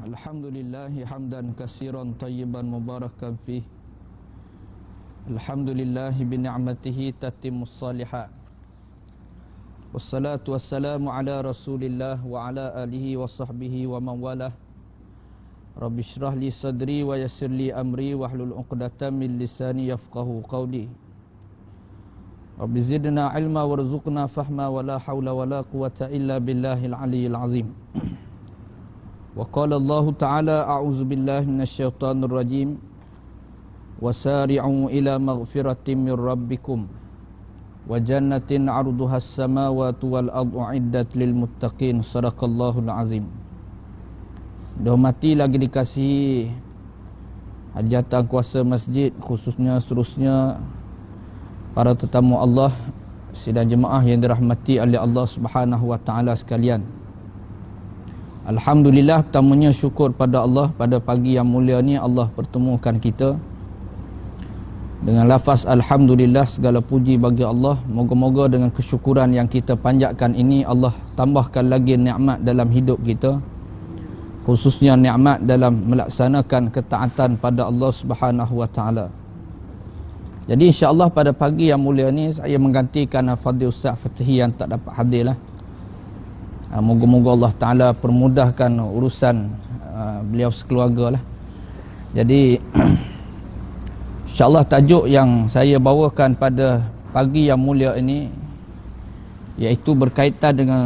Alhamdulillahi hamdan kasiran tayyiban mubarakan fi Alhamdulillahi bin ni'matihi tatimus saliha Wassalatu wassalamu ala rasulillah wa ala alihi wa sahbihi wa man walah Rabbi syrah li sadri wa yasir li amri wa hlul uqdatan min lisani yafqahu qawli Rabbi zidna ilma wa rizukna fahma wa la hawla wa la quwata illa billahi al-aliyyil azim وقال الله تعالى أعوذ بالله من الشيطان الرجيم وسارعوا إلى مغفرة من ربكم وجنة عرضها السماوات والأرض أعدت للمتقين صدق الله العظيم Dormati lagi dikasihi Hajatan kuasa masjid khususnya seterusnya Para tetamu Allah Sidang jemaah yang dirahmati oleh Allah subhanahu wa ta'ala sekalian Alhamdulillah pertamanya syukur pada Allah pada pagi yang mulia ni Allah pertemukan kita dengan lafaz Alhamdulillah segala puji bagi Allah Moga-moga dengan kesyukuran yang kita panjatkan ini Allah tambahkan lagi ni'mat dalam hidup kita Khususnya ni'mat dalam melaksanakan ketaatan pada Allah Subhanahu SWT Jadi insyaAllah pada pagi yang mulia ni Saya menggantikan Fadil Ustaz Fatihi yang tak dapat hadir lah Ah, moga-moga Allah Ta'ala permudahkan urusan ah, beliau sekeluarga lah Jadi InsyaAllah tajuk yang saya bawakan pada pagi yang mulia ini Iaitu berkaitan dengan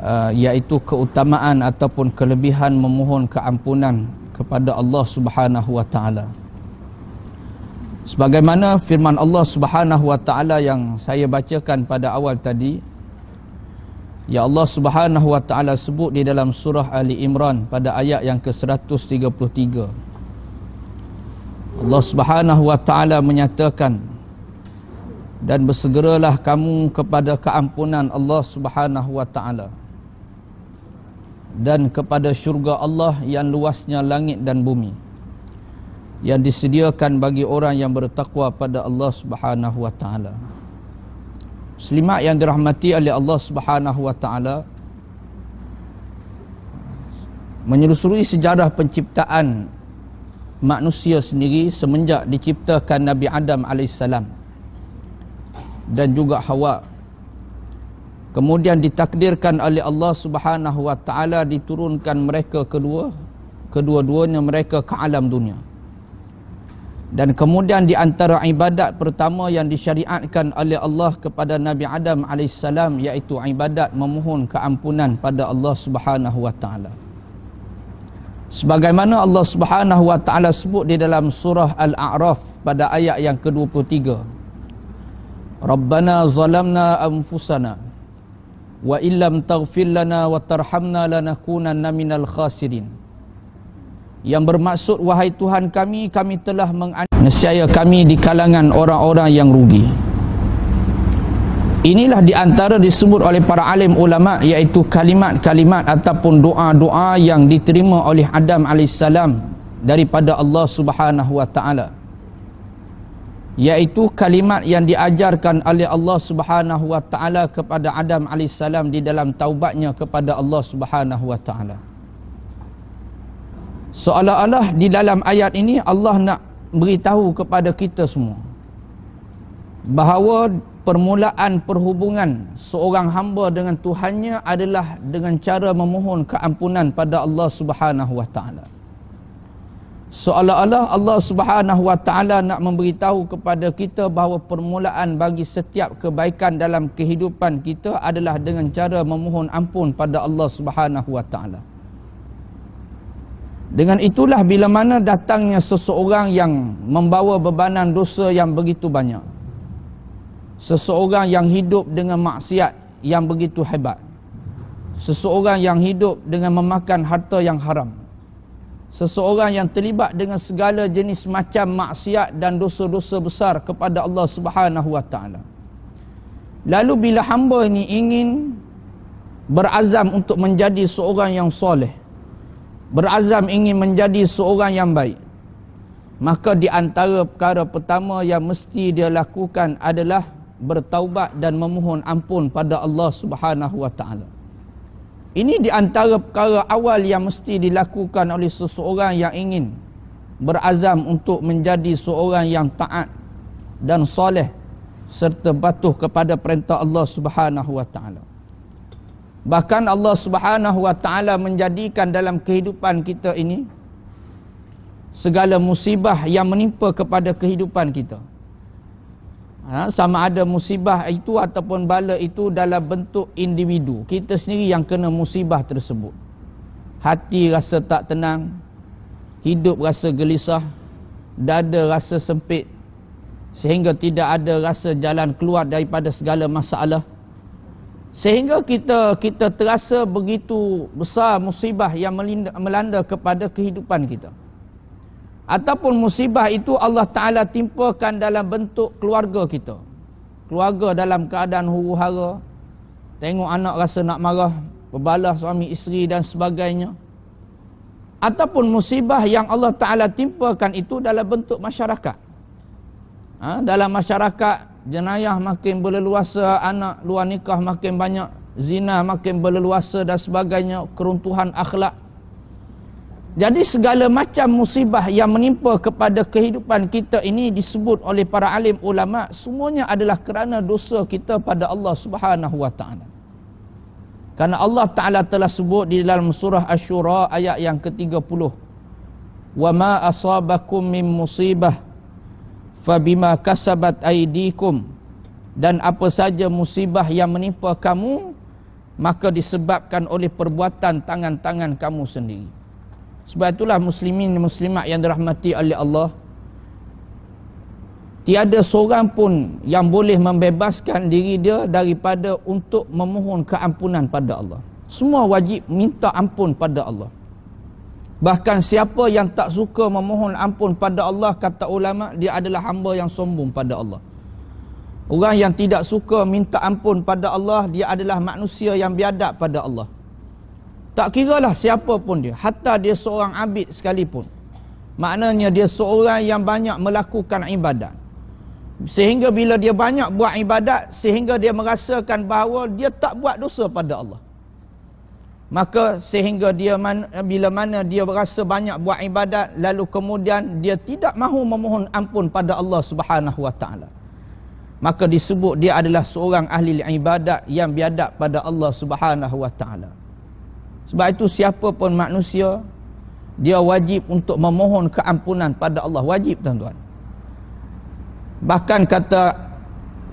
ah, Iaitu keutamaan ataupun kelebihan memohon keampunan kepada Allah Subhanahu Wa Ta'ala Sebagaimana firman Allah Subhanahu Wa Ta'ala yang saya bacakan pada awal tadi Ya Allah Subhanahu wa taala sebut di dalam surah Ali Imran pada ayat yang ke-133. Allah Subhanahu wa taala menyatakan dan bersegeralah kamu kepada keampunan Allah Subhanahu wa taala dan kepada syurga Allah yang luasnya langit dan bumi yang disediakan bagi orang yang bertakwa pada Allah Subhanahu wa taala. Selimak yang dirahmati oleh Allah Subhanahu Wa Taala menyelusuri sejarah penciptaan manusia sendiri semenjak diciptakan Nabi Adam alaihissalam dan juga Hawa kemudian ditakdirkan oleh Allah Subhanahu Wa Taala diturunkan mereka kedua kedua-duanya mereka ke alam dunia dan kemudian di antara ibadat pertama yang disyariatkan oleh Allah kepada Nabi Adam AS iaitu ibadat memohon keampunan pada Allah Subhanahu Sebagaimana Allah Subhanahu Wa Taala sebut di dalam surah Al-A'raf pada ayat yang ke-23. Rabbana zalamna anfusana wa illam taghfir lana wa tarhamna lanakunanna minal khasirin yang bermaksud wahai Tuhan kami kami telah menganiaya kami di kalangan orang-orang yang rugi Inilah di antara disebut oleh para alim ulama iaitu kalimat-kalimat ataupun doa-doa yang diterima oleh Adam alaihissalam daripada Allah Subhanahu wa taala. Yaitu kalimat yang diajarkan oleh Allah Subhanahu wa taala kepada Adam alaihissalam di dalam taubatnya kepada Allah Subhanahu wa taala seolah-olah di dalam ayat ini Allah nak beritahu kepada kita semua bahawa permulaan perhubungan seorang hamba dengan Tuhannya adalah dengan cara memohon keampunan pada Allah Subhanahu Wa Taala. Seolah-olah Allah Subhanahu Wa Taala nak memberitahu kepada kita bahawa permulaan bagi setiap kebaikan dalam kehidupan kita adalah dengan cara memohon ampun pada Allah Subhanahu Wa Taala. Dengan itulah bila mana datangnya seseorang yang membawa bebanan dosa yang begitu banyak. Seseorang yang hidup dengan maksiat yang begitu hebat. Seseorang yang hidup dengan memakan harta yang haram. Seseorang yang terlibat dengan segala jenis macam maksiat dan dosa-dosa besar kepada Allah Subhanahu Wa Lalu bila hamba ini ingin berazam untuk menjadi seorang yang soleh, berazam ingin menjadi seorang yang baik maka di antara perkara pertama yang mesti dia lakukan adalah bertaubat dan memohon ampun pada Allah Subhanahu wa taala ini di antara perkara awal yang mesti dilakukan oleh seseorang yang ingin berazam untuk menjadi seorang yang taat dan soleh serta patuh kepada perintah Allah Subhanahu wa taala Bahkan Allah Subhanahu wa taala menjadikan dalam kehidupan kita ini segala musibah yang menimpa kepada kehidupan kita. Ha, sama ada musibah itu ataupun bala itu dalam bentuk individu. Kita sendiri yang kena musibah tersebut. Hati rasa tak tenang, hidup rasa gelisah, dada rasa sempit sehingga tidak ada rasa jalan keluar daripada segala masalah. Sehingga kita kita terasa begitu besar musibah yang melanda kepada kehidupan kita. Ataupun musibah itu Allah Ta'ala timpakan dalam bentuk keluarga kita. Keluarga dalam keadaan huru hara. Tengok anak rasa nak marah. Berbalah suami isteri dan sebagainya. Ataupun musibah yang Allah Ta'ala timpakan itu dalam bentuk masyarakat. Ha? Dalam masyarakat jenayah makin berleluasa, anak luar nikah makin banyak, zina makin berleluasa dan sebagainya, keruntuhan akhlak. Jadi segala macam musibah yang menimpa kepada kehidupan kita ini disebut oleh para alim ulama semuanya adalah kerana dosa kita pada Allah Subhanahu wa taala. Karena Allah Taala telah sebut di dalam surah Asy-Syura ayat yang ke-30. Wa ma asabakum min musibah Fabima kasabat aidikum dan apa saja musibah yang menimpa kamu maka disebabkan oleh perbuatan tangan-tangan kamu sendiri. Sebab itulah muslimin dan muslimat yang dirahmati oleh Allah tiada seorang pun yang boleh membebaskan diri dia daripada untuk memohon keampunan pada Allah. Semua wajib minta ampun pada Allah. Bahkan siapa yang tak suka memohon ampun pada Allah kata ulama dia adalah hamba yang sombong pada Allah. Orang yang tidak suka minta ampun pada Allah dia adalah manusia yang biadab pada Allah. Tak kiralah siapa pun dia, hatta dia seorang abid sekalipun. Maknanya dia seorang yang banyak melakukan ibadat. Sehingga bila dia banyak buat ibadat sehingga dia merasakan bahawa dia tak buat dosa pada Allah maka sehingga dia man, bila mana dia berasa banyak buat ibadat lalu kemudian dia tidak mahu memohon ampun pada Allah Subhanahu wa taala maka disebut dia adalah seorang ahli ibadat yang biadab pada Allah Subhanahu wa taala sebab itu siapa pun manusia dia wajib untuk memohon keampunan pada Allah wajib tuan-tuan bahkan kata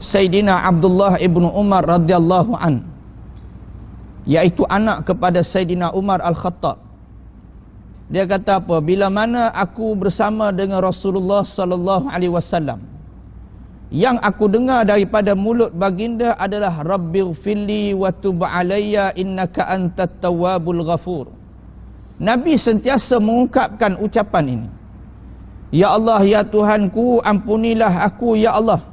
Sayyidina Abdullah ibnu Umar radhiyallahu anhu iaitu anak kepada Sayyidina Umar Al-Khattab. Dia kata apa? Bila mana aku bersama dengan Rasulullah sallallahu alaihi wasallam yang aku dengar daripada mulut baginda adalah Fili wa tub alayya innaka antat tawwabul ghafur. Nabi sentiasa mengungkapkan ucapan ini. Ya Allah ya Tuhanku ampunilah aku ya Allah.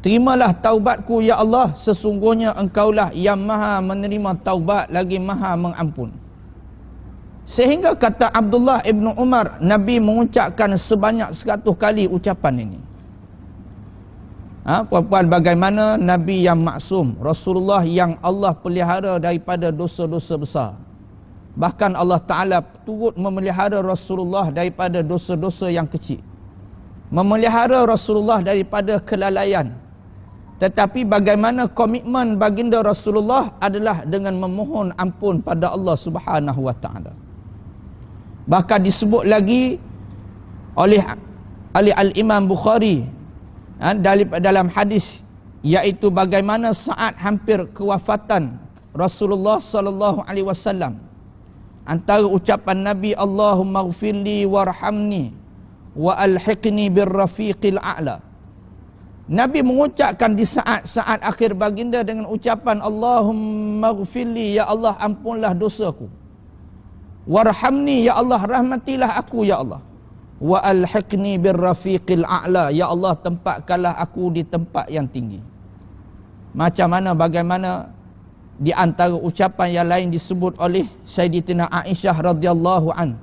Terimalah taubatku ya Allah sesungguhnya engkaulah yang maha menerima taubat lagi maha mengampun. Sehingga kata Abdullah ibn Umar Nabi mengucapkan sebanyak 100 kali ucapan ini. Ha, puan bagaimana Nabi yang maksum Rasulullah yang Allah pelihara daripada dosa-dosa besar Bahkan Allah Ta'ala turut memelihara Rasulullah daripada dosa-dosa yang kecil Memelihara Rasulullah daripada kelalaian tetapi bagaimana komitmen baginda Rasulullah adalah dengan memohon ampun pada Allah Subhanahu Wa Taala. Bahkan disebut lagi oleh Ali Al Imam Bukhari ha, dalam dalam hadis iaitu bagaimana saat hampir kewafatan Rasulullah sallallahu alaihi wasallam antara ucapan Nabi Allahummaghfirli warhamni wa alhiqni birrafiqil a'la Nabi mengucapkan di saat-saat akhir baginda dengan ucapan Allahumma ghafili ya Allah ampunlah dosaku. Warhamni ya Allah rahmatilah aku ya Allah. Wa alhiqni birrafiqil a'la ya Allah tempatkanlah aku di tempat yang tinggi. Macam mana bagaimana di antara ucapan yang lain disebut oleh Sayyidatina Aisyah radhiyallahu an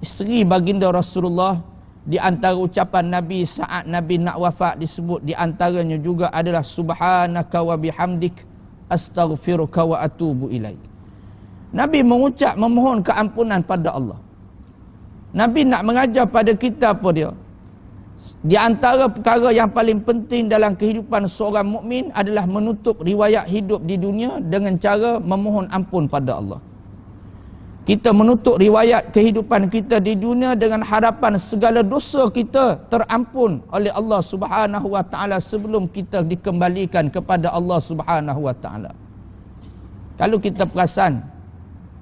isteri baginda Rasulullah di antara ucapan Nabi saat Nabi nak wafat disebut di antaranya juga adalah subhanaka wa bihamdik astaghfiruka wa atubu ilaik. Nabi mengucap memohon keampunan pada Allah. Nabi nak mengajar pada kita apa dia? Di antara perkara yang paling penting dalam kehidupan seorang mukmin adalah menutup riwayat hidup di dunia dengan cara memohon ampun pada Allah kita menutup riwayat kehidupan kita di dunia dengan harapan segala dosa kita terampun oleh Allah Subhanahu wa taala sebelum kita dikembalikan kepada Allah Subhanahu wa taala. Kalau kita perasan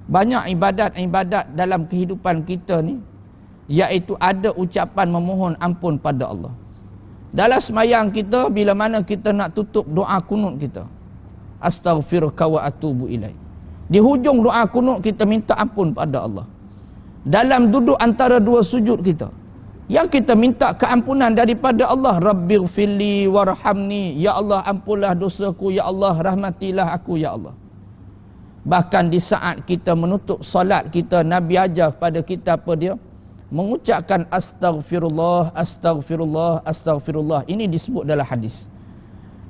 banyak ibadat-ibadat dalam kehidupan kita ni iaitu ada ucapan memohon ampun pada Allah. Dalam semayang kita bila mana kita nak tutup doa kunut kita. astaghfirullah wa atubu ilaik. Di hujung doa kunut kita minta ampun pada Allah. Dalam duduk antara dua sujud kita. Yang kita minta keampunan daripada Allah. Rabbir fili warhamni. Ya Allah ampunlah dosaku. Ya Allah rahmatilah aku. Ya Allah. Bahkan di saat kita menutup salat kita. Nabi ajar pada kita apa dia. Mengucapkan astagfirullah, astagfirullah, astagfirullah. Ini disebut dalam hadis.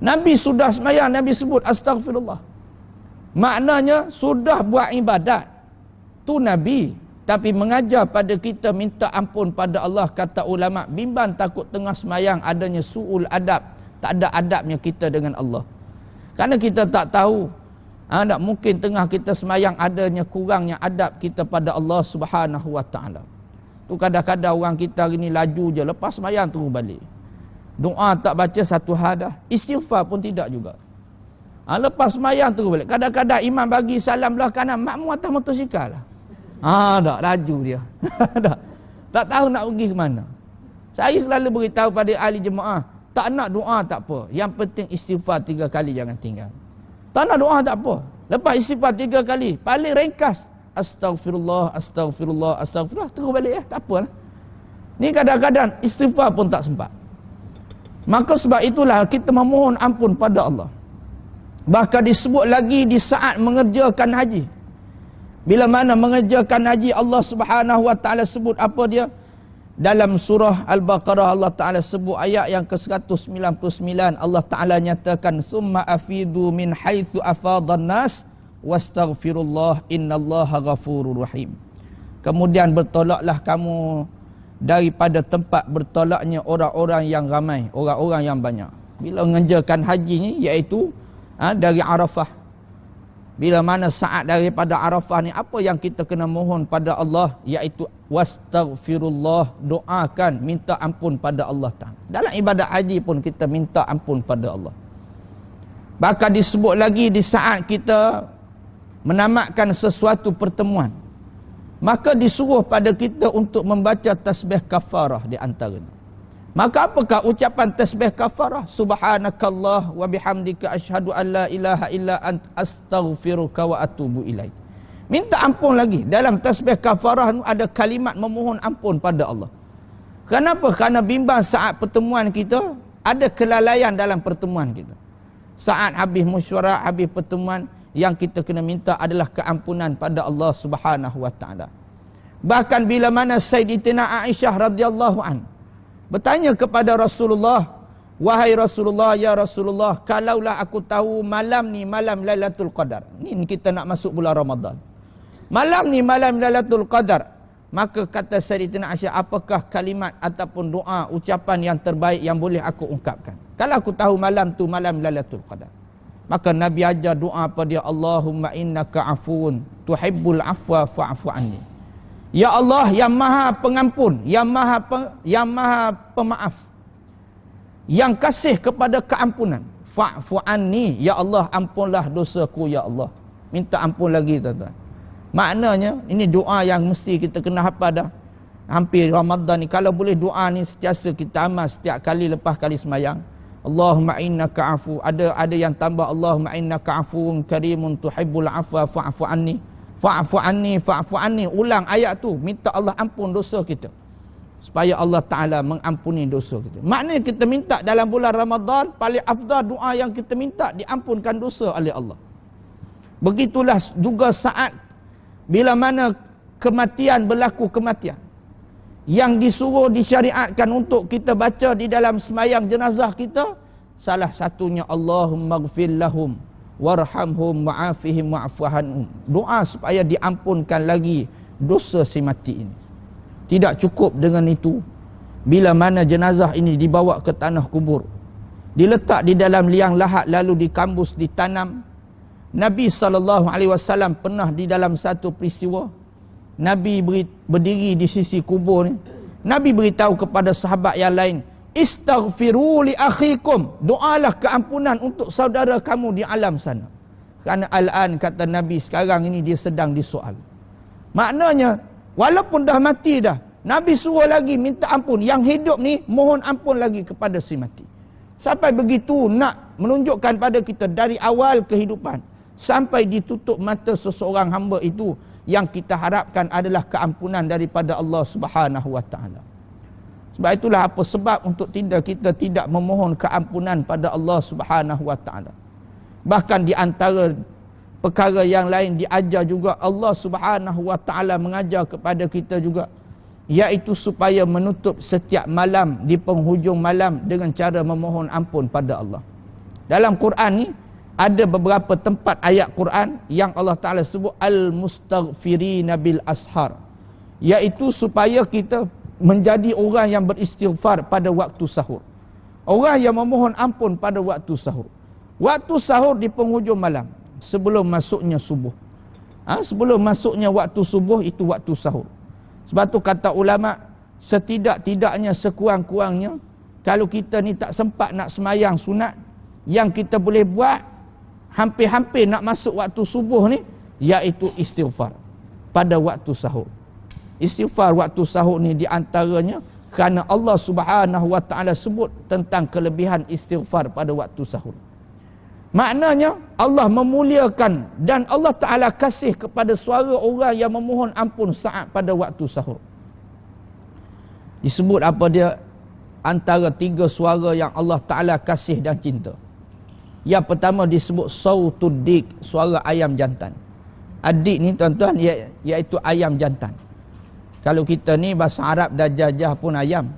Nabi sudah semayang, Nabi sebut astagfirullah. Astagfirullah. Maknanya sudah buat ibadat tu Nabi tapi mengajar pada kita minta ampun pada Allah kata ulama bimban takut tengah semayang adanya suul adab tak ada adabnya kita dengan Allah kerana kita tak tahu tak ha, mungkin tengah kita semayang adanya kurangnya adab kita pada Allah subhanahu wa ta'ala tu kadang-kadang orang kita hari ni laju je lepas semayang terus balik doa tak baca satu hadah istighfar pun tidak juga Ha, lepas semayang terus balik. Kadang-kadang imam bagi salam belah kanan, makmu atas motosikal lah. Ha, ah, tak, laju dia. tak. tak tahu nak pergi ke mana. Saya selalu beritahu pada ahli jemaah, tak nak doa tak apa. Yang penting istighfar tiga kali jangan tinggal. Tak nak doa tak apa. Lepas istighfar tiga kali, paling ringkas. astaghfirullah astaghfirullah astaghfirullah. Terus balik ya, tak apa lah. Ni kadang-kadang istighfar pun tak sempat. Maka sebab itulah kita memohon ampun pada Allah. Bahkan disebut lagi di saat mengerjakan haji. Bila mana mengerjakan haji Allah Subhanahu Wa Taala sebut apa dia? Dalam surah Al-Baqarah Allah Taala sebut ayat yang ke-199 Allah Taala nyatakan summa afidu min haitsu afadhan nas wastaghfirullah innallaha ghafurur rahim. Kemudian bertolaklah kamu daripada tempat bertolaknya orang-orang yang ramai, orang-orang yang banyak. Bila mengerjakan haji ni iaitu ha, dari Arafah. Bila mana saat daripada Arafah ni apa yang kita kena mohon pada Allah iaitu wastaghfirullah doakan minta ampun pada Allah Taala. Dalam ibadat haji pun kita minta ampun pada Allah. Bahkan disebut lagi di saat kita menamatkan sesuatu pertemuan maka disuruh pada kita untuk membaca tasbih kafarah di antaranya. Maka apakah ucapan tasbih kafarah subhanakallah wa bihamdika asyhadu alla ilaha illa ant astaghfiruka wa atubu ilaik. Minta ampun lagi dalam tasbih kafarah ada kalimat memohon ampun pada Allah. Kenapa? Karena bimbang saat pertemuan kita ada kelalaian dalam pertemuan kita. Saat habis mesyuarat, habis pertemuan yang kita kena minta adalah keampunan pada Allah Subhanahu wa taala. Bahkan bila mana Sayyidatina Aisyah radhiyallahu anha bertanya kepada Rasulullah Wahai Rasulullah, Ya Rasulullah, kalaulah aku tahu malam ni malam Lailatul Qadar. Ni kita nak masuk bulan Ramadan. Malam ni malam Lailatul Qadar. Maka kata Sayyidina Aisyah, apakah kalimat ataupun doa, ucapan yang terbaik yang boleh aku ungkapkan? Kalau aku tahu malam tu malam Lailatul Qadar. Maka Nabi ajar doa pada dia, Allahumma innaka afun tuhibbul afwa fa'afu anni. Ya Allah yang maha pengampun, yang maha pe, yang maha pemaaf, yang kasih kepada keampunan. Fa'fu anni, Ya Allah ampunlah dosaku Ya Allah. Minta ampun lagi tuan-tuan. Maknanya, ini doa yang mesti kita kena hafal dah. Hampir Ramadan ni. Kalau boleh doa ni setiasa kita amal setiap kali lepas kali semayang. Allahumma inna ka'afu. Ada ada yang tambah Allahumma inna ka'afu karimun tuhibbul afa fa'afu anni. Fa fa'fu anni fa'fu anni ulang ayat tu minta Allah ampun dosa kita supaya Allah Taala mengampuni dosa kita. Maknanya kita minta dalam bulan Ramadan paling afdal doa yang kita minta diampunkan dosa oleh Allah. Begitulah juga saat bila mana kematian berlaku kematian yang disuruh disyariatkan untuk kita baca di dalam semayang jenazah kita salah satunya Allahummaghfir lahum warhamhum ma'afihim ma'afahan doa supaya diampunkan lagi dosa si mati ini tidak cukup dengan itu bila mana jenazah ini dibawa ke tanah kubur diletak di dalam liang lahat lalu dikambus ditanam Nabi saw pernah di dalam satu peristiwa Nabi berdiri di sisi kubur ni Nabi beritahu kepada sahabat yang lain Istaghfiru akhikum. Doalah keampunan untuk saudara kamu di alam sana. Kerana al-an kata Nabi sekarang ini dia sedang disoal. Maknanya walaupun dah mati dah, Nabi suruh lagi minta ampun. Yang hidup ni mohon ampun lagi kepada si mati. Sampai begitu nak menunjukkan pada kita dari awal kehidupan sampai ditutup mata seseorang hamba itu yang kita harapkan adalah keampunan daripada Allah Subhanahu wa sebab itulah apa sebab untuk tidak kita tidak memohon keampunan pada Allah Subhanahu Wa Taala. Bahkan di antara perkara yang lain diajar juga Allah Subhanahu Wa Taala mengajar kepada kita juga iaitu supaya menutup setiap malam di penghujung malam dengan cara memohon ampun pada Allah. Dalam Quran ni ada beberapa tempat ayat Quran yang Allah Taala sebut al-mustaghfirina bil ashar iaitu supaya kita menjadi orang yang beristighfar pada waktu sahur. Orang yang memohon ampun pada waktu sahur. Waktu sahur di penghujung malam sebelum masuknya subuh. Ha, sebelum masuknya waktu subuh itu waktu sahur. Sebab tu kata ulama setidak-tidaknya sekurang-kurangnya kalau kita ni tak sempat nak semayang sunat yang kita boleh buat hampir-hampir nak masuk waktu subuh ni iaitu istighfar pada waktu sahur istighfar waktu sahur ni di antaranya kerana Allah Subhanahu wa taala sebut tentang kelebihan istighfar pada waktu sahur. Maknanya Allah memuliakan dan Allah taala kasih kepada suara orang yang memohon ampun saat pada waktu sahur. Disebut apa dia antara tiga suara yang Allah taala kasih dan cinta. Yang pertama disebut sautud dik suara ayam jantan. Adik ni tuan-tuan iaitu ayam jantan. Kalau kita ni bahasa Arab dah jajah pun ayam.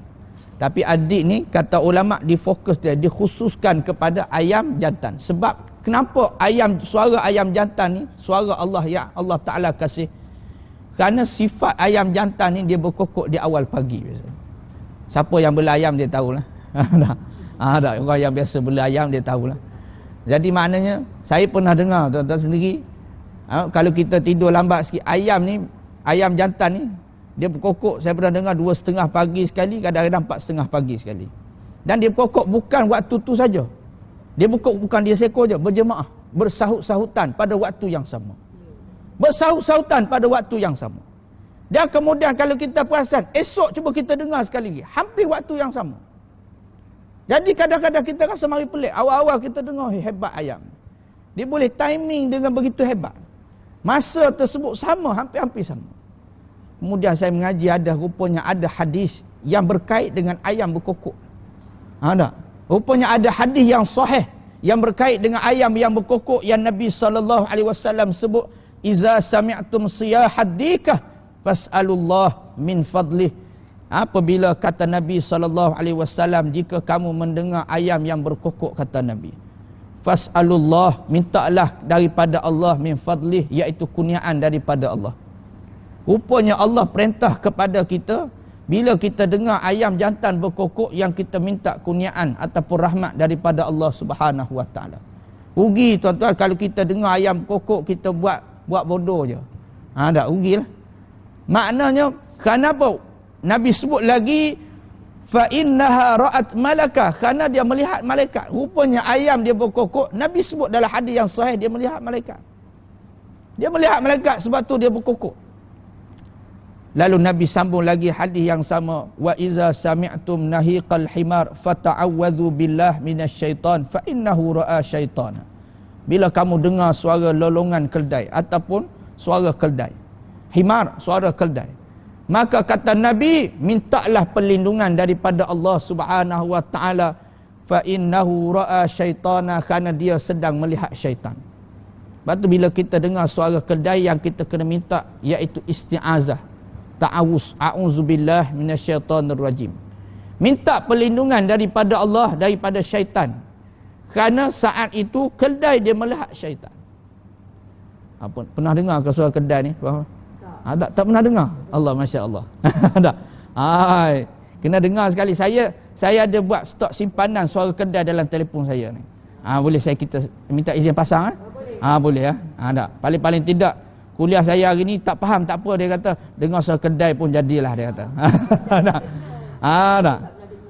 Tapi adik ni kata ulama difokus dia dikhususkan kepada ayam jantan. Sebab kenapa ayam suara ayam jantan ni suara Allah ya Allah Taala kasih. Kerana sifat ayam jantan ni dia berkokok di awal pagi biasanya. Siapa yang beli ayam dia tahulah. Ha ada ah, orang yang biasa beli ayam dia tahulah. Jadi maknanya saya pernah dengar tuan-tuan sendiri ha, kalau kita tidur lambat sikit ayam ni ayam jantan ni dia berkokok saya pernah dengar dua setengah pagi sekali Kadang-kadang empat setengah pagi sekali Dan dia berkokok bukan waktu tu saja Dia berkokok bukan dia sekor saja. Berjemaah Bersahut-sahutan pada waktu yang sama Bersahut-sahutan pada waktu yang sama Dan kemudian kalau kita perasan Esok cuba kita dengar sekali lagi Hampir waktu yang sama Jadi kadang-kadang kita rasa mari pelik Awal-awal kita dengar hey, hebat ayam Dia boleh timing dengan begitu hebat Masa tersebut sama Hampir-hampir sama Kemudian saya mengaji ada rupanya ada hadis yang berkait dengan ayam berkokok. Ada. Ha, rupanya ada hadis yang sahih yang berkait dengan ayam yang berkokok yang Nabi sallallahu alaihi wasallam sebut iza sami'tum siyahaddika fas'alullah min fadlih. Apabila kata Nabi sallallahu alaihi wasallam jika kamu mendengar ayam yang berkokok kata Nabi fas'alullah mintalah daripada Allah min fadlih iaitu kurniaan daripada Allah. Rupanya Allah perintah kepada kita bila kita dengar ayam jantan berkokok yang kita minta kurniaan ataupun rahmat daripada Allah Subhanahu Wa Taala. Rugi tuan-tuan kalau kita dengar ayam kokok kita buat buat bodoh je. Ha dak rugilah. Maknanya kenapa Nabi sebut lagi fa innaha ra'at malaka kerana dia melihat malaikat. Rupanya ayam dia berkokok Nabi sebut dalam hadis yang sahih dia melihat malaikat. Dia melihat malaikat sebab tu dia berkokok. Lalu Nabi sambung lagi hadis yang sama. Wa iza sami'tum nahiqal himar fata'awwadhu billah minas syaitan fa innahu ra'a syaitana. Bila kamu dengar suara lolongan keldai ataupun suara keldai. Himar, suara keldai. Maka kata Nabi, mintalah perlindungan daripada Allah Subhanahu wa taala fa innahu ra'a syaitana kerana dia sedang melihat syaitan. Lepas bila kita dengar suara keldai yang kita kena minta iaitu isti'azah, ta'awus a'uzubillah minasyaitanir rajim minta perlindungan daripada Allah daripada syaitan kerana saat itu kedai dia melihat syaitan apa ah, pernah dengar ke suara kedai ni faham tak. Ha, tak tak pernah dengar Allah masya-Allah tak Ai. kena dengar sekali saya saya ada buat stok simpanan suara kedai dalam telefon saya ni ha, boleh saya kita minta izin pasang eh? ah ha? ha, boleh ah ha? ha, tak paling-paling tidak kuliah saya hari ni tak faham tak apa dia kata dengar kedai pun jadilah dia kata nah. ha nah.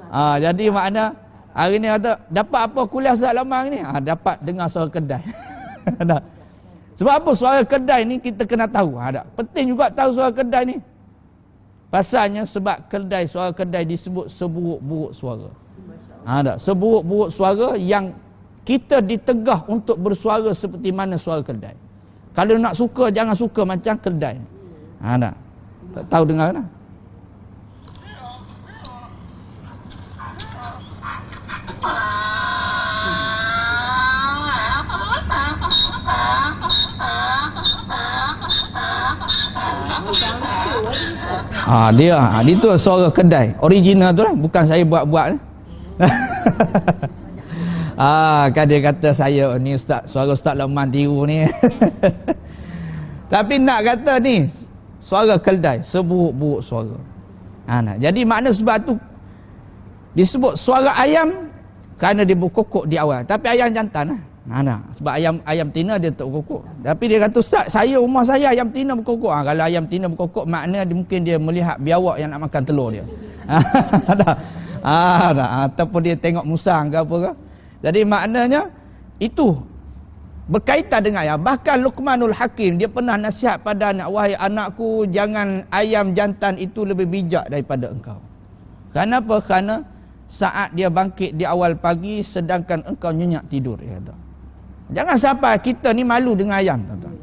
ha jadi makna hari ni kata dapat apa kuliah sejak lama ni ha dapat dengar suara kedai nah. sebab apa suara kedai ni kita kena tahu ha tak penting juga tahu suara kedai ni pasalnya sebab kedai suara kedai disebut seburuk-buruk suara ha tak seburuk-buruk suara yang kita ditegah untuk bersuara seperti mana suara kedai kalau nak suka jangan suka macam kedai. Ha tak. Tak tahu dengar dah. Ha, dia, ha, dia tu suara kedai. Original tu lah. Bukan saya buat-buat. Ah, kan dia kata saya oh, ni ustaz, suara ustaz Lokman tiru ni. Tapi nak kata ni, suara keldai, seburuk-buruk suara. Ha, ah, nah. Jadi makna sebab tu disebut suara ayam kerana dia berkokok di awal. Tapi ayam jantan lah. Ha, ah, nah. Sebab ayam ayam tina dia tak berkokok. Tapi dia kata, Ustaz, saya rumah saya ayam tina berkokok. Ha, kalau ayam tina berkokok, makna dia, mungkin dia melihat biawak yang nak makan telur dia. Ha, nah. Ha, nah. Ataupun dia tengok musang ke apa ke. Jadi maknanya itu berkaitan dengan ayam. Bahkan Luqmanul Hakim dia pernah nasihat pada anak wahai anakku jangan ayam jantan itu lebih bijak daripada engkau. Kenapa? Kerana saat dia bangkit di awal pagi sedangkan engkau nyenyak tidur dia kata. Jangan sampai kita ni malu dengan ayam tuan-tuan.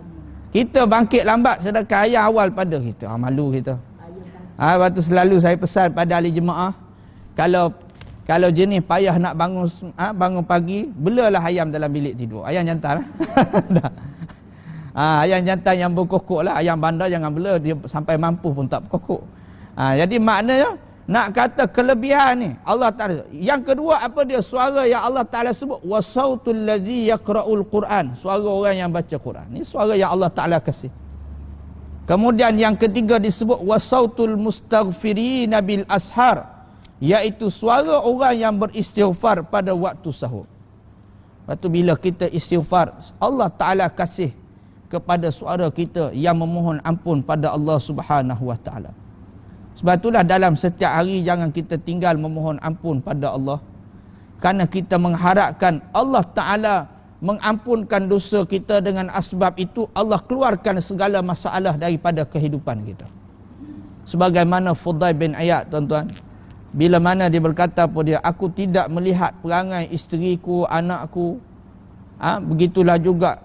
Kita bangkit lambat sedangkan ayam awal pada kita. Ha, malu kita. Ha, lepas selalu saya pesan pada ahli jemaah. Kalau kalau jenis payah nak bangun ha, bangun pagi, belalah ayam dalam bilik tidur. Ayam jantan lah. ha, ayam jantan yang berkokok lah. Ayam bandar jangan bela. Dia sampai mampu pun tak berkokok. Ha, jadi maknanya, nak kata kelebihan ni Allah Taala. Yang kedua apa dia suara yang Allah Taala sebut wasautul ladzi yaqra'ul Quran, suara orang yang baca Quran. Ini suara yang Allah Taala kasih. Kemudian yang ketiga disebut wasautul mustaghfirin bil ashar, iaitu suara orang yang beristighfar pada waktu sahur. Lepas tu bila kita istighfar, Allah Ta'ala kasih kepada suara kita yang memohon ampun pada Allah Subhanahu Wa Ta'ala. Sebab itulah dalam setiap hari jangan kita tinggal memohon ampun pada Allah. Kerana kita mengharapkan Allah Ta'ala mengampunkan dosa kita dengan asbab itu Allah keluarkan segala masalah daripada kehidupan kita. Sebagaimana Fudai bin Ayat tuan-tuan. Bila mana dia berkata pada dia, aku tidak melihat perangai isteriku, anakku. Ha? Begitulah juga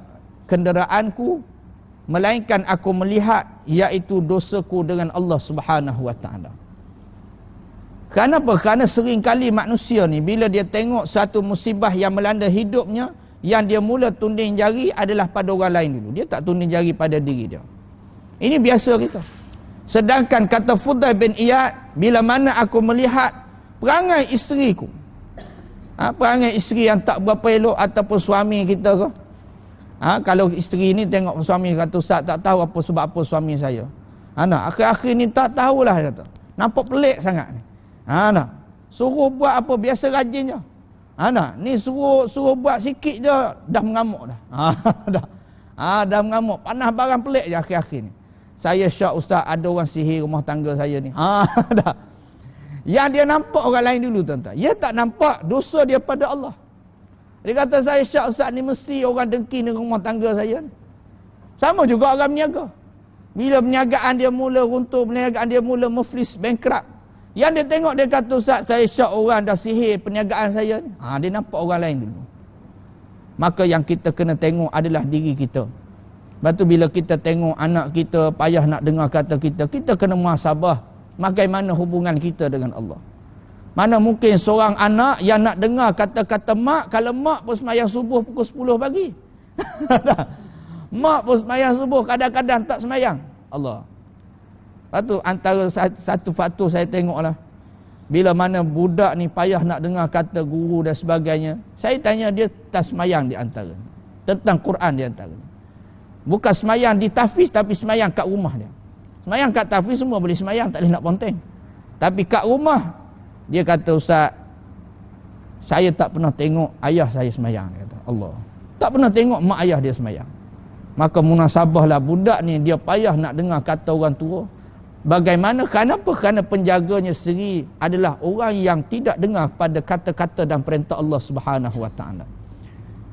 kenderaanku. Melainkan aku melihat iaitu dosaku dengan Allah subhanahu wa ta'ala. Kenapa? Kerana seringkali manusia ni bila dia tengok satu musibah yang melanda hidupnya, yang dia mula tunding jari adalah pada orang lain dulu. Dia tak tunding jari pada diri dia. Ini biasa kita. Sedangkan kata Fudail bin Iyad, bila mana aku melihat perangai isteri ku. Ha, perangai isteri yang tak berapa elok ataupun suami kita ke. Ha, kalau isteri ni tengok suami kata, Ustaz tak tahu apa sebab apa suami saya. Ha, nah, akhir-akhir ni tak tahulah kata. Nampak pelik sangat ni. Ha, nah. Suruh buat apa biasa rajin je. Ha, nah. Ni suruh suruh buat sikit je dah mengamuk dah. Ha, dah. Ha, dah mengamuk. Panah barang pelik je akhir-akhir ni saya syak ustaz ada orang sihir rumah tangga saya ni. Ha dah. Yang dia nampak orang lain dulu tuan-tuan. Dia tak nampak dosa dia pada Allah. Dia kata saya syak ustaz ni mesti orang dengki dengan rumah tangga saya ni. Sama juga orang berniaga. Bila perniagaan dia mula runtuh, perniagaan dia mula muflis, bankrupt. Yang dia tengok dia kata ustaz saya syak orang dah sihir perniagaan saya ni. Ha, dia nampak orang lain dulu. Maka yang kita kena tengok adalah diri kita. Lepas tu bila kita tengok anak kita payah nak dengar kata kita, kita kena muhasabah bagaimana hubungan kita dengan Allah. Mana mungkin seorang anak yang nak dengar kata-kata mak kalau mak pun semayang subuh pukul 10 pagi. mak pun semayang subuh kadang-kadang tak semayang. Allah. Lepas tu antara satu faktor saya tengok lah. Bila mana budak ni payah nak dengar kata guru dan sebagainya. Saya tanya dia tak semayang di antara. Tentang Quran di antara. Bukan semayang di tafis tapi semayang kat rumah dia. Semayang kat tafis semua boleh semayang tak boleh nak ponteng. Tapi kat rumah dia kata ustaz saya tak pernah tengok ayah saya semayang dia kata. Allah. Tak pernah tengok mak ayah dia semayang. Maka munasabahlah budak ni dia payah nak dengar kata orang tua. Bagaimana? Kenapa? Kerana penjaganya sendiri adalah orang yang tidak dengar pada kata-kata dan perintah Allah Subhanahu Wa Taala.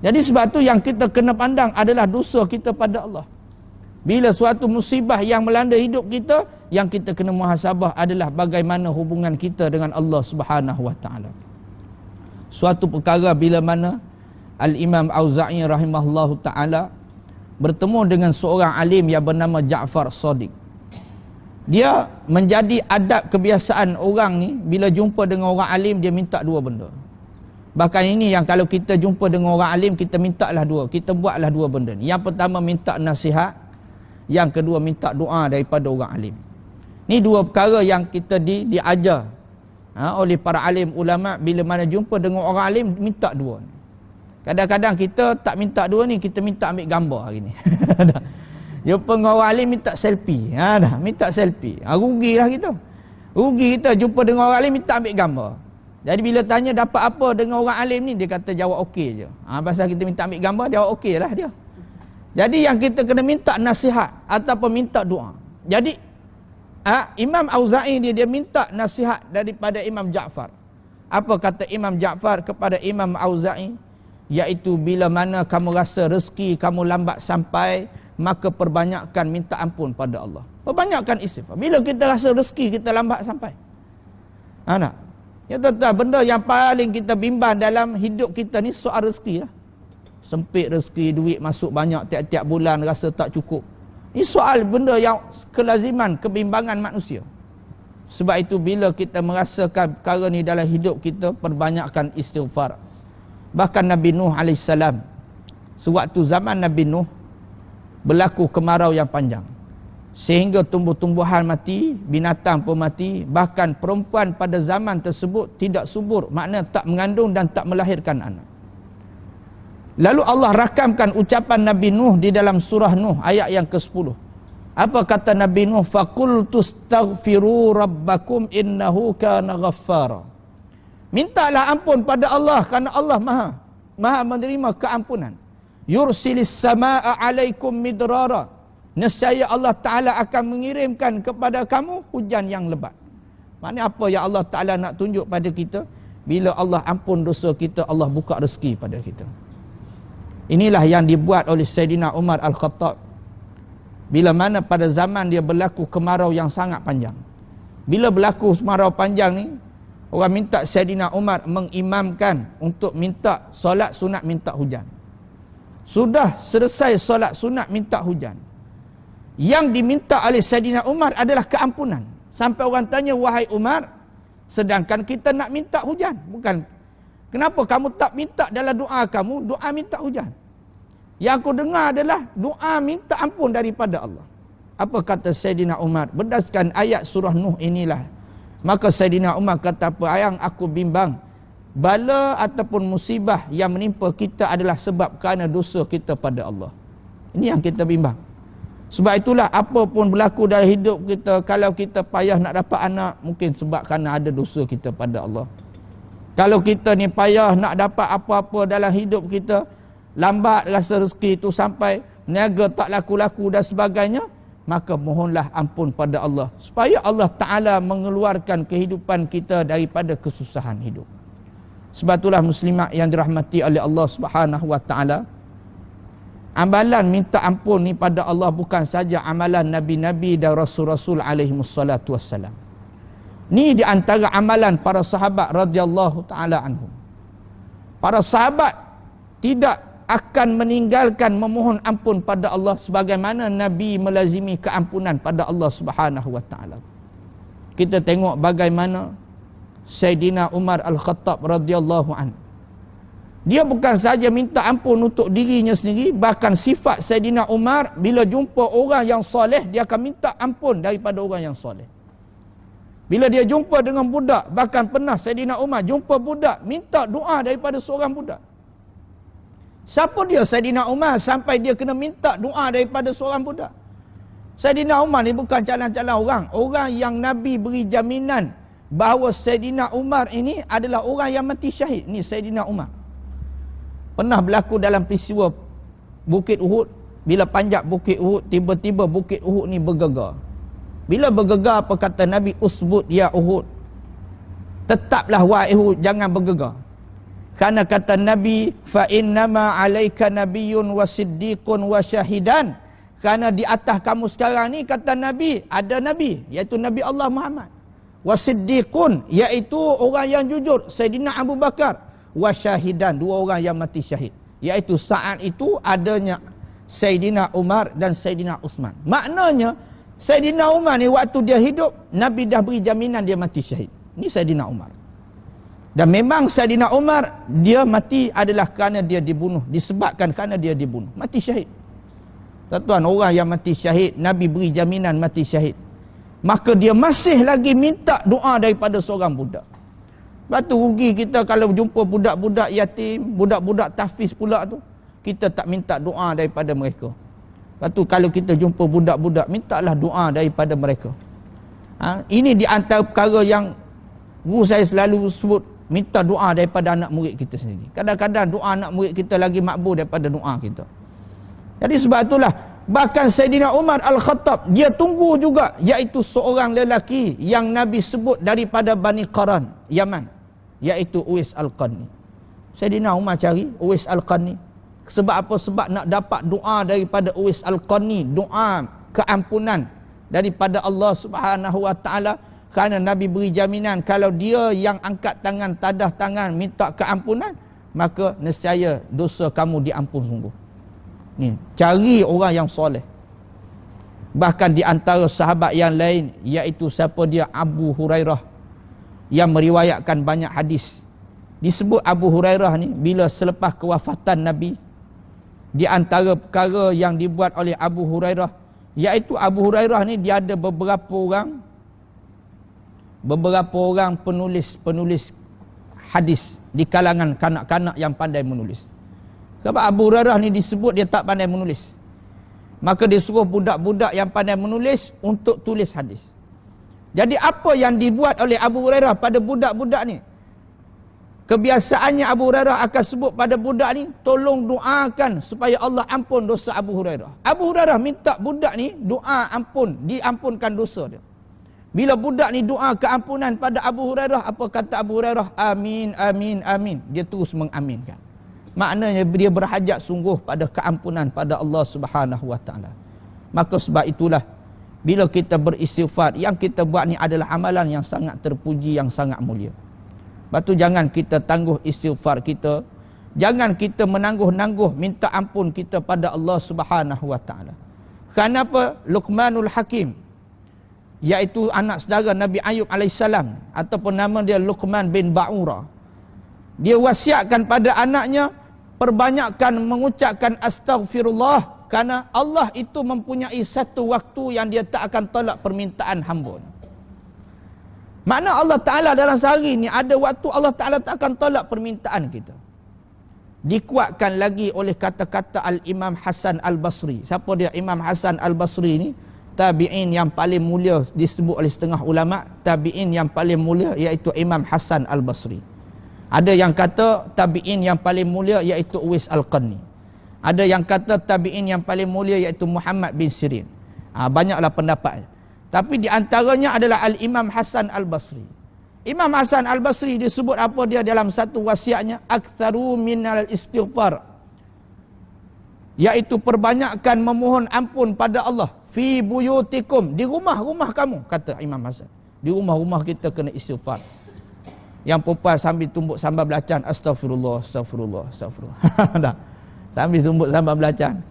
Jadi sebab tu yang kita kena pandang adalah dosa kita pada Allah. Bila suatu musibah yang melanda hidup kita, yang kita kena muhasabah adalah bagaimana hubungan kita dengan Allah Subhanahu Wa Taala. Suatu perkara bila mana Al-Imam Auza'i rahimahullahu taala bertemu dengan seorang alim yang bernama Ja'far Sadiq. Dia menjadi adab kebiasaan orang ni bila jumpa dengan orang alim dia minta dua benda. Bahkan ini yang kalau kita jumpa dengan orang alim, kita minta lah dua. Kita buatlah dua benda ni. Yang pertama minta nasihat. Yang kedua minta doa daripada orang alim. Ni dua perkara yang kita di, diajar ha, oleh para alim ulama bila mana jumpa dengan orang alim minta dua. Kadang-kadang kita tak minta dua ni kita minta ambil gambar hari ni. jumpa dengan orang alim minta selfie. Ha, dah, minta selfie. Ha, lah kita. Rugi kita jumpa dengan orang alim minta ambil gambar. Jadi bila tanya dapat apa dengan orang alim ni Dia kata jawab okey je ha, Pasal kita minta ambil gambar jawab okey lah dia Jadi yang kita kena minta nasihat atau minta doa Jadi ha, Imam Auza'i dia dia minta nasihat daripada Imam Ja'far Apa kata Imam Ja'far kepada Imam Auza'i Iaitu bila mana kamu rasa rezeki kamu lambat sampai Maka perbanyakkan minta ampun pada Allah Perbanyakkan istighfar Bila kita rasa rezeki kita lambat sampai Anak. Ha, Ya tuan-tuan, benda yang paling kita bimbang dalam hidup kita ni soal rezeki lah. Sempit rezeki, duit masuk banyak tiap-tiap bulan rasa tak cukup. Ini soal benda yang kelaziman, kebimbangan manusia. Sebab itu bila kita merasakan perkara ni dalam hidup kita, perbanyakkan istighfar. Bahkan Nabi Nuh AS, sewaktu zaman Nabi Nuh, berlaku kemarau yang panjang sehingga tumbuh-tumbuhan mati, binatang pun mati, bahkan perempuan pada zaman tersebut tidak subur, makna tak mengandung dan tak melahirkan anak. Lalu Allah rakamkan ucapan Nabi Nuh di dalam surah Nuh ayat yang ke-10. Apa kata Nabi Nuh? Fakul Fakultustaghfiru rabbakum innahu kana ghaffara. Mintalah ampun pada Allah kerana Allah Maha Maha menerima keampunan. Yursilis samaa alaikum midrara nescaya Allah Taala akan mengirimkan kepada kamu hujan yang lebat. Maknanya apa yang Allah Taala nak tunjuk pada kita? Bila Allah ampun dosa kita, Allah buka rezeki pada kita. Inilah yang dibuat oleh Sayyidina Umar Al-Khattab. Bila mana pada zaman dia berlaku kemarau yang sangat panjang. Bila berlaku kemarau panjang ni, orang minta Sayyidina Umar mengimamkan untuk minta solat sunat minta hujan. Sudah selesai solat sunat minta hujan. Yang diminta oleh Sayyidina Umar adalah keampunan. Sampai orang tanya, wahai Umar, sedangkan kita nak minta hujan. Bukan. Kenapa kamu tak minta dalam doa kamu, doa minta hujan? Yang aku dengar adalah doa minta ampun daripada Allah. Apa kata Sayyidina Umar? Berdasarkan ayat surah Nuh inilah. Maka Sayyidina Umar kata apa? Ayang aku bimbang. Bala ataupun musibah yang menimpa kita adalah sebab kerana dosa kita pada Allah. Ini yang kita bimbang. Sebab itulah apa pun berlaku dalam hidup kita kalau kita payah nak dapat anak mungkin sebab kerana ada dosa kita pada Allah. Kalau kita ni payah nak dapat apa-apa dalam hidup kita lambat rasa rezeki itu sampai niaga tak laku-laku dan sebagainya maka mohonlah ampun pada Allah supaya Allah Taala mengeluarkan kehidupan kita daripada kesusahan hidup. Sebab itulah muslimat yang dirahmati oleh Allah Subhanahu wa taala Amalan minta ampun ni pada Allah bukan saja amalan nabi-nabi dan rasul-rasul alaihi wassalatu wassalam. Ni di antara amalan para sahabat radhiyallahu taala anhum. Para sahabat tidak akan meninggalkan memohon ampun pada Allah sebagaimana nabi melazimi keampunan pada Allah Subhanahu wa taala. Kita tengok bagaimana Sayyidina Umar Al-Khattab radhiyallahu anhu dia bukan saja minta ampun untuk dirinya sendiri, bahkan sifat Saidina Umar bila jumpa orang yang soleh, dia akan minta ampun daripada orang yang soleh. Bila dia jumpa dengan budak, bahkan pernah Saidina Umar jumpa budak, minta doa daripada seorang budak. Siapa dia Saidina Umar sampai dia kena minta doa daripada seorang budak? Saidina Umar ni bukan calon-calon orang. Orang yang Nabi beri jaminan bahawa Saidina Umar ini adalah orang yang mati syahid. Ni Saidina Umar pernah berlaku dalam peristiwa Bukit Uhud bila panjat Bukit Uhud tiba-tiba Bukit Uhud ni bergegar bila bergegar apa kata Nabi usbud ya Uhud tetaplah wahai jangan bergegar kerana kata Nabi fa innama alayka nabiyyun wa wasyahidan wa kerana di atas kamu sekarang ni kata Nabi ada Nabi iaitu Nabi Allah Muhammad wa siddiqun iaitu orang yang jujur Sayyidina Abu Bakar wasyahidan dua orang yang mati syahid iaitu saat itu adanya Sayyidina Umar dan Sayyidina Uthman maknanya Sayyidina Umar ni waktu dia hidup Nabi dah beri jaminan dia mati syahid ni Sayyidina Umar dan memang Sayyidina Umar dia mati adalah kerana dia dibunuh disebabkan kerana dia dibunuh mati syahid tuan-tuan orang yang mati syahid Nabi beri jaminan mati syahid maka dia masih lagi minta doa daripada seorang budak sebab tu rugi kita kalau jumpa budak-budak yatim, budak-budak tahfiz pula tu. Kita tak minta doa daripada mereka. Sebab tu kalau kita jumpa budak-budak, mintalah doa daripada mereka. Ha? Ini di antara perkara yang guru saya selalu sebut, minta doa daripada anak murid kita sendiri. Kadang-kadang doa anak murid kita lagi makbul daripada doa kita. Jadi sebab itulah, bahkan Sayyidina Umar Al-Khattab, dia tunggu juga, iaitu seorang lelaki yang Nabi sebut daripada Bani Qaran, Yaman iaitu Uwais Al-Qarni. Sayyidina Umar cari Uwais Al-Qarni. Sebab apa? Sebab nak dapat doa daripada Uwais Al-Qarni, doa keampunan daripada Allah Subhanahu Wa Taala kerana Nabi beri jaminan kalau dia yang angkat tangan tadah tangan minta keampunan maka nescaya dosa kamu diampun sungguh. Ni, cari orang yang soleh. Bahkan di antara sahabat yang lain iaitu siapa dia Abu Hurairah yang meriwayatkan banyak hadis disebut Abu Hurairah ni bila selepas kewafatan Nabi di antara perkara yang dibuat oleh Abu Hurairah iaitu Abu Hurairah ni dia ada beberapa orang beberapa orang penulis-penulis hadis di kalangan kanak-kanak yang pandai menulis sebab Abu Hurairah ni disebut dia tak pandai menulis maka dia suruh budak-budak yang pandai menulis untuk tulis hadis jadi apa yang dibuat oleh Abu Hurairah pada budak-budak ni? Kebiasaannya Abu Hurairah akan sebut pada budak ni, tolong doakan supaya Allah ampun dosa Abu Hurairah. Abu Hurairah minta budak ni doa ampun, diampunkan dosa dia. Bila budak ni doa keampunan pada Abu Hurairah, apa kata Abu Hurairah? Amin, amin, amin. Dia terus mengaminkan. Maknanya dia berhajat sungguh pada keampunan pada Allah Subhanahu Wa Taala. Maka sebab itulah bila kita beristighfar yang kita buat ni adalah amalan yang sangat terpuji yang sangat mulia batu jangan kita tangguh istighfar kita jangan kita menangguh-nangguh minta ampun kita pada Allah Subhanahu wa taala kenapa Luqmanul Hakim iaitu anak saudara Nabi Ayub alaihissalam ataupun nama dia Luqman bin Ba'ura dia wasiatkan pada anaknya perbanyakkan mengucapkan astaghfirullah Karena Allah itu mempunyai satu waktu yang dia tak akan tolak permintaan hamba. Mana Allah Ta'ala dalam sehari ni ada waktu Allah Ta'ala tak akan tolak permintaan kita. Dikuatkan lagi oleh kata-kata Al-Imam Hasan Al-Basri. Siapa dia Imam Hasan Al-Basri ni? Tabi'in yang paling mulia disebut oleh setengah ulama' Tabi'in yang paling mulia iaitu Imam Hasan Al-Basri. Ada yang kata tabi'in yang paling mulia iaitu Uwais Al-Qarni. Ada yang kata tabi'in yang paling mulia iaitu Muhammad bin Sirin. Ha, banyaklah pendapat. Tapi di antaranya adalah Al-Imam Hasan Al-Basri. Imam Hasan Al-Basri disebut apa dia dalam satu wasiatnya? Aktharu minal istighfar. Iaitu perbanyakkan memohon ampun pada Allah. Fi buyutikum. Di rumah-rumah kamu, kata Imam Hasan. Di rumah-rumah kita kena istighfar. Yang perempuan sambil tumbuk sambal belacan. Astaghfirullah, astaghfirullah, astaghfirullah. sambil tumbuk sambal belacan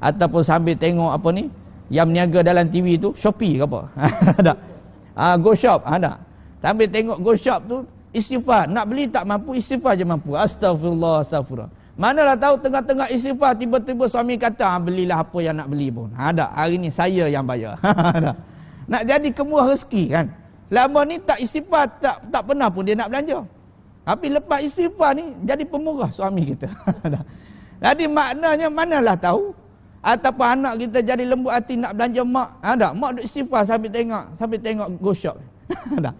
ataupun sambil tengok apa ni yang berniaga dalam TV tu Shopee ke apa tak ah go shop ah, ada. tak sambil tengok go shop tu istighfar nak beli tak mampu istighfar je mampu astagfirullah astagfirullah manalah tahu tengah-tengah istighfar tiba-tiba suami kata ah, belilah apa yang nak beli pun ah, ada ah, hari ni saya yang bayar tak nak jadi kemuah rezeki kan lama ni tak istighfar tak tak pernah pun dia nak belanja tapi lepas istighfar ni jadi pemurah suami kita Jadi maknanya manalah tahu. Ataupun anak kita jadi lembut hati nak belanja mak. Ha, tak? Mak duduk sifar sambil tengok. Sambil tengok go shop.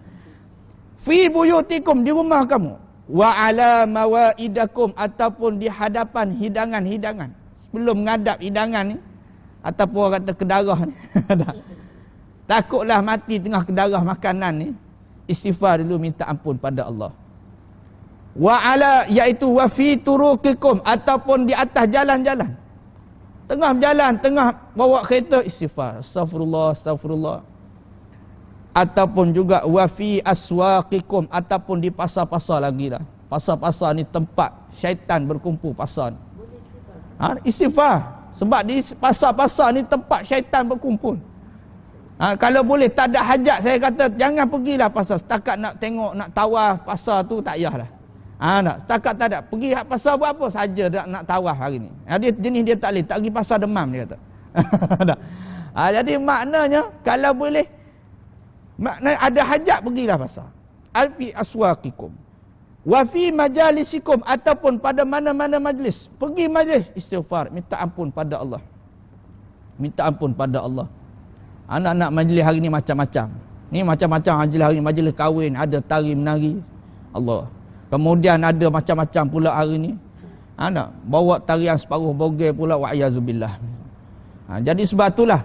Fi buyutikum di rumah kamu. Wa ala mawaidakum. Ataupun di hadapan hidangan-hidangan. Sebelum ngadap hidangan ni. Ataupun orang kata kedarah ni. Takutlah mati tengah kedarah makanan ni. Istighfar dulu minta ampun pada Allah wa ala iaitu wa fi turukikum ataupun di atas jalan-jalan tengah berjalan tengah bawa kereta istighfar astagfirullah astagfirullah ataupun juga wa fi aswaqikum ataupun di pasar-pasar lagi lah pasar-pasar ni tempat syaitan berkumpul pasar ha? istighfar sebab di pasar-pasar ni tempat syaitan berkumpul ha? kalau boleh tak ada hajat saya kata jangan pergilah pasar setakat nak tengok nak tawaf pasar tu tak payahlah Ha, ah, tak, setakat tak ada. Pergi hak pasar buat apa saja nak, nak tawaf hari ni. Ha, dia, jenis dia tak boleh. Tak pergi pasar demam dia kata. tak. ha, ah, jadi maknanya kalau boleh makna ada hajat pergilah pasar. Alfi aswaqikum. Wa fi majalisikum ataupun pada mana-mana majlis. Pergi majlis istighfar, minta ampun pada Allah. Minta ampun pada Allah. Anak-anak majlis hari ni macam-macam. Ni macam-macam majlis hari ni majlis kahwin, ada tari menari. Allah. Kemudian ada macam-macam pula hari ni. Ha, nak? Bawa tarian separuh bogel pula wa'ayazubillah. Ha, jadi sebab itulah.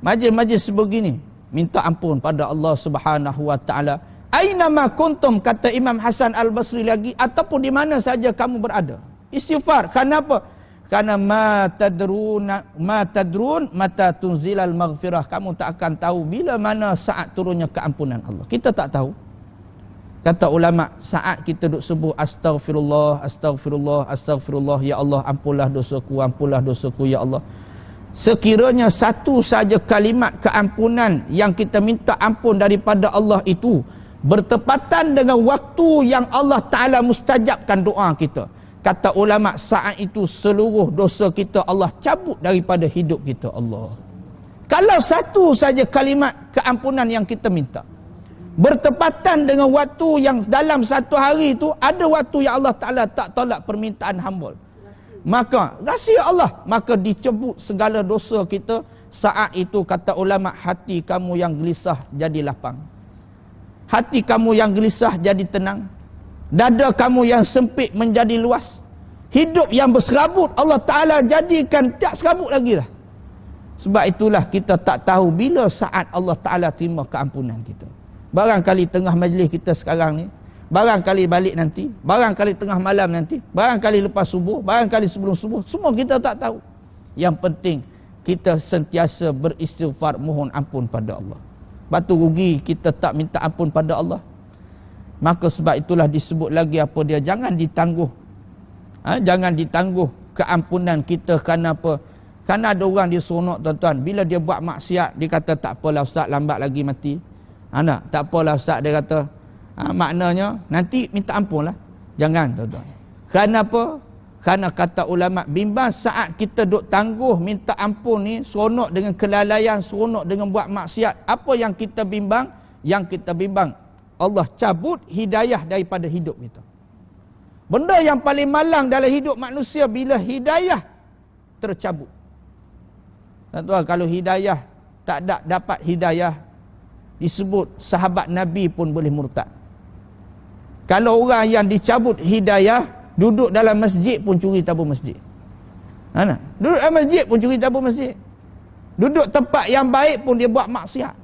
Majlis-majlis sebegini. Minta ampun pada Allah subhanahu wa ta'ala. Aynama kuntum kata Imam Hasan al-Basri lagi. Ataupun di mana saja kamu berada. Istighfar. Kenapa? Karena ma tadrun ma tadrun mata tunzilal maghfirah kamu tak akan tahu bila mana saat turunnya keampunan Allah. Kita tak tahu. Kata ulama saat kita duduk sebut astagfirullah astagfirullah astagfirullah ya Allah ampunlah dosaku ampunlah dosaku ya Allah. Sekiranya satu saja kalimat keampunan yang kita minta ampun daripada Allah itu bertepatan dengan waktu yang Allah Taala mustajabkan doa kita. Kata ulama saat itu seluruh dosa kita Allah cabut daripada hidup kita Allah. Kalau satu saja kalimat keampunan yang kita minta bertepatan dengan waktu yang dalam satu hari itu ada waktu yang Allah Taala tak tolak permintaan hamba. Maka rahsia Allah maka dicebut segala dosa kita saat itu kata ulama hati kamu yang gelisah jadi lapang. Hati kamu yang gelisah jadi tenang. Dada kamu yang sempit menjadi luas. Hidup yang berserabut Allah Taala jadikan tak serabut lagi lah. Sebab itulah kita tak tahu bila saat Allah Taala terima keampunan kita barangkali tengah majlis kita sekarang ni barangkali balik nanti barangkali tengah malam nanti barangkali lepas subuh barangkali sebelum subuh semua kita tak tahu yang penting kita sentiasa beristighfar mohon ampun pada Allah batu rugi kita tak minta ampun pada Allah maka sebab itulah disebut lagi apa dia jangan ditangguh ha? jangan ditangguh keampunan kita kerana apa kerana ada orang dia seronok tuan-tuan bila dia buat maksiat dia kata tak apalah ustaz lambat lagi mati anda ha, tak apalah ustaz dia kata. Ha, maknanya nanti minta ampun lah. Jangan tuan-tuan. Kenapa? Kerana kata ulama bimbang saat kita duk tangguh minta ampun ni seronok dengan kelalaian, seronok dengan buat maksiat. Apa yang kita bimbang? Yang kita bimbang Allah cabut hidayah daripada hidup kita. Benda yang paling malang dalam hidup manusia bila hidayah tercabut. Tuan-tuan kalau hidayah tak dapat hidayah disebut sahabat Nabi pun boleh murtad. Kalau orang yang dicabut hidayah, duduk dalam masjid pun curi tabung masjid. Mana? Ha, duduk dalam masjid pun curi tabung masjid. Duduk tempat yang baik pun dia buat maksiat.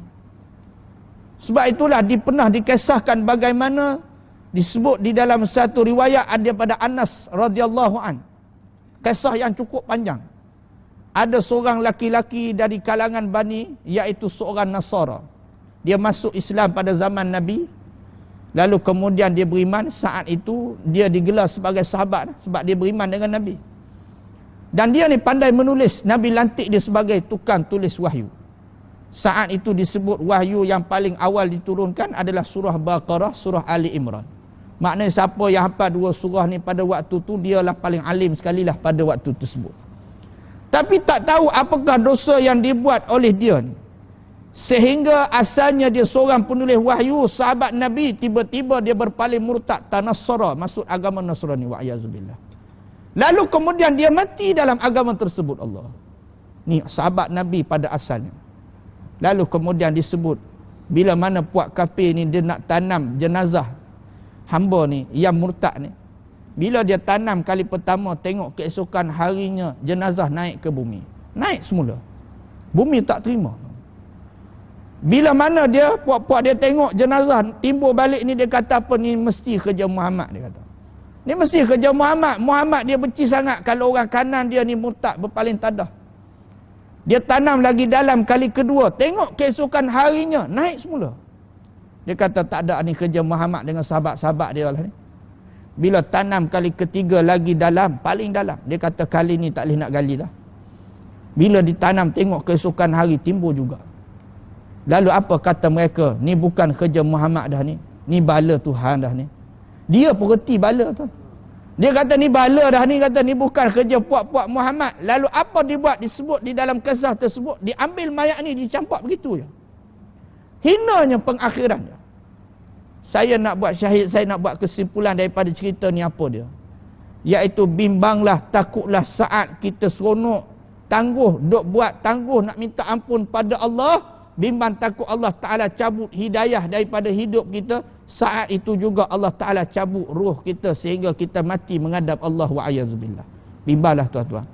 Sebab itulah dipernah dikisahkan bagaimana disebut di dalam satu riwayat ada pada Anas radhiyallahu an. Kisah yang cukup panjang. Ada seorang laki-laki dari kalangan Bani iaitu seorang Nasara dia masuk Islam pada zaman Nabi lalu kemudian dia beriman saat itu dia digelar sebagai sahabat sebab dia beriman dengan Nabi dan dia ni pandai menulis Nabi lantik dia sebagai tukang tulis wahyu saat itu disebut wahyu yang paling awal diturunkan adalah surah Baqarah surah Ali Imran maknanya siapa yang hafal dua surah ni pada waktu tu dialah paling alim sekalilah pada waktu tersebut tapi tak tahu apakah dosa yang dibuat oleh dia ni Sehingga asalnya dia seorang penulis wahyu, sahabat Nabi, tiba-tiba dia berpaling murtad tanasara. Maksud agama Nasrani, wa'ayazubillah. Lalu kemudian dia mati dalam agama tersebut Allah. Ni sahabat Nabi pada asalnya. Lalu kemudian disebut, bila mana puak kafe ni dia nak tanam jenazah hamba ni, yang murtad ni. Bila dia tanam kali pertama, tengok keesokan harinya jenazah naik ke bumi. Naik semula. Bumi tak terima. Bila mana dia, puak-puak dia tengok jenazah timbul balik ni, dia kata apa ni mesti kerja Muhammad, dia kata. Ni mesti kerja Muhammad. Muhammad dia benci sangat kalau orang kanan dia ni murtad berpaling tadah. Dia tanam lagi dalam kali kedua. Tengok keesokan harinya, naik semula. Dia kata tak ada ni kerja Muhammad dengan sahabat-sahabat dia lah ni. Bila tanam kali ketiga lagi dalam, paling dalam. Dia kata kali ni tak boleh nak gali lah. Bila ditanam tengok keesokan hari timbul juga. Lalu apa kata mereka? Ni bukan kerja Muhammad dah ni. Ni bala Tuhan dah ni. Dia pereti bala tu. Dia kata ni bala dah ni. Kata ni bukan kerja puak-puak Muhammad. Lalu apa dibuat disebut di dalam kisah tersebut? Diambil mayat ni dicampak begitu je. Hinanya pengakhirannya. Saya nak buat syahid, saya nak buat kesimpulan daripada cerita ni apa dia. Iaitu bimbanglah, takutlah saat kita seronok, tangguh, duk buat tangguh nak minta ampun pada Allah bimbang takut Allah Ta'ala cabut hidayah daripada hidup kita saat itu juga Allah Ta'ala cabut ruh kita sehingga kita mati menghadap Allah wa'ayazubillah bimbanglah tuan-tuan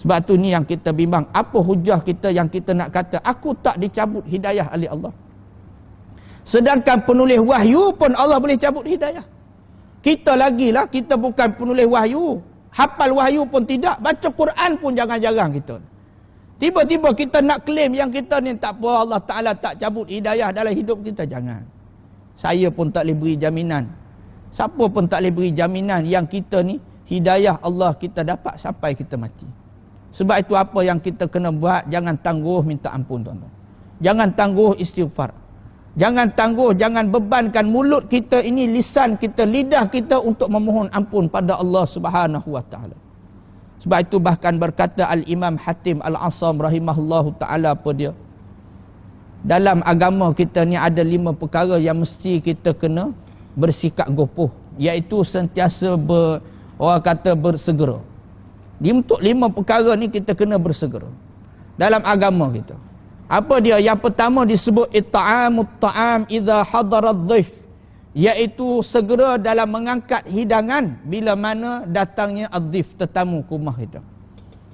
sebab tu ni yang kita bimbang apa hujah kita yang kita nak kata aku tak dicabut hidayah oleh Allah sedangkan penulis wahyu pun Allah boleh cabut hidayah kita lagi lah kita bukan penulis wahyu hafal wahyu pun tidak baca Quran pun jangan-jangan kita Tiba-tiba kita nak claim yang kita ni tak apa Allah Ta'ala tak cabut hidayah dalam hidup kita. Jangan. Saya pun tak boleh beri jaminan. Siapa pun tak boleh beri jaminan yang kita ni hidayah Allah kita dapat sampai kita mati. Sebab itu apa yang kita kena buat, jangan tangguh minta ampun tuan-tuan. Jangan tangguh istighfar. Jangan tangguh, jangan bebankan mulut kita ini, lisan kita, lidah kita untuk memohon ampun pada Allah Subhanahu Wa sebab itu bahkan berkata Al-Imam Hatim Al-Asam rahimahullah ta'ala apa dia. Dalam agama kita ni ada lima perkara yang mesti kita kena bersikap gopoh. Iaitu sentiasa ber, orang kata bersegera. Untuk lima perkara ni kita kena bersegera. Dalam agama kita. Apa dia? Yang pertama disebut it'amut ta'am idza hadarad dhif iaitu segera dalam mengangkat hidangan bila mana datangnya adif tetamu kumah kita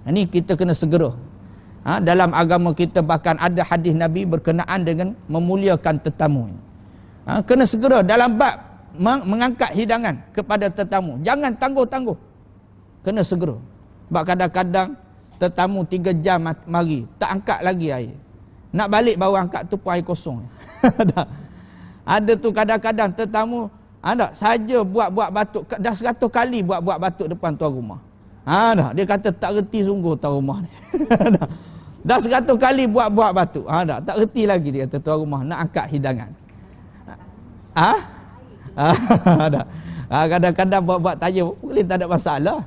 ha, ini kita kena segera ha, dalam agama kita bahkan ada hadis Nabi berkenaan dengan memuliakan tetamu ha, kena segera dalam bab mengangkat hidangan kepada tetamu jangan tangguh-tangguh kena segera sebab kadang-kadang tetamu 3 jam mari tak angkat lagi air nak balik baru angkat tu pun air kosong Ada tu kadang-kadang tetamu ada saja buat-buat batuk dah seratus kali buat-buat batuk depan tuan rumah. Ha, ada dia kata tak reti sungguh tuan rumah ni. dah seratus kali buat-buat batuk. Ha, ada tak reti lagi dia kata tuan rumah nak angkat hidangan. Ha? ha? Ada. Ha, kadang-kadang buat-buat tanya mungkin tak ada masalah.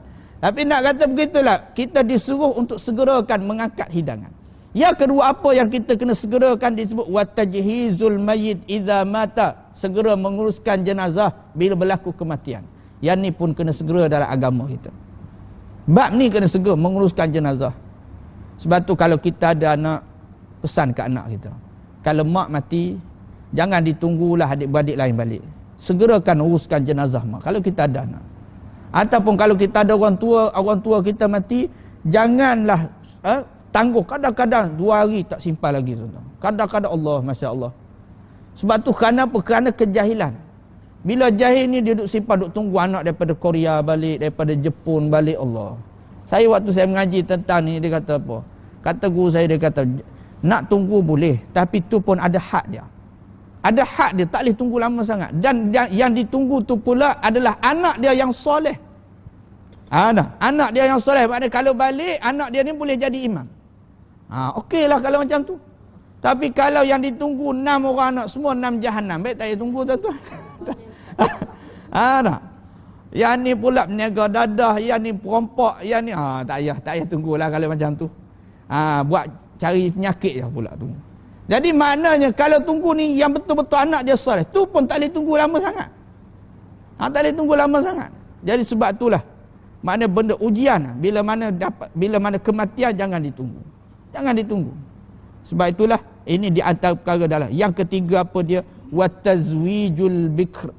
Tapi nak kata begitulah kita disuruh untuk segerakan mengangkat hidangan. Ya kedua apa yang kita kena segerakan disebut watajhizul mayyit idza mata, segera menguruskan jenazah bila berlaku kematian. Yang ni pun kena segera dalam agama kita. Bab ni kena segera menguruskan jenazah. Sebab tu kalau kita ada anak pesan ke anak kita. Kalau mak mati, jangan ditunggulah adik-beradik lain balik. Segerakan uruskan jenazah mak kalau kita ada anak. Ataupun kalau kita ada orang tua, orang tua kita mati, janganlah eh, tangguh kadang-kadang dua hari tak simpan lagi tuan-tuan kadang-kadang Allah Masya Allah sebab tu kenapa? kerana kejahilan bila jahil ni dia duduk simpan duduk tunggu anak daripada Korea balik daripada Jepun balik Allah saya waktu saya mengaji tentang ni dia kata apa kata guru saya dia kata nak tunggu boleh tapi tu pun ada hak dia ada hak dia tak boleh tunggu lama sangat dan yang ditunggu tu pula adalah anak dia yang soleh anak ah, anak dia yang soleh maknanya kalau balik anak dia ni boleh jadi imam Ha, okey lah kalau macam tu. Tapi kalau yang ditunggu enam orang anak semua enam jahannam Baik tak payah tunggu tu. tuan ha, tak? Yang ni pula peniaga dadah, yang ni perompak, yang ni. Ha, tak payah, tak payah lah kalau macam tu. Ha, buat cari penyakit je lah pula tu. Jadi maknanya kalau tunggu ni yang betul-betul anak dia soleh, tu pun tak boleh tunggu lama sangat. Ha, tak boleh tunggu lama sangat. Jadi sebab itulah, mana benda ujian, lah. bila mana dapat, bila mana kematian jangan ditunggu. Jangan ditunggu. Sebab itulah ini di antara perkara dalam. Yang ketiga apa dia? Watazwijul bikr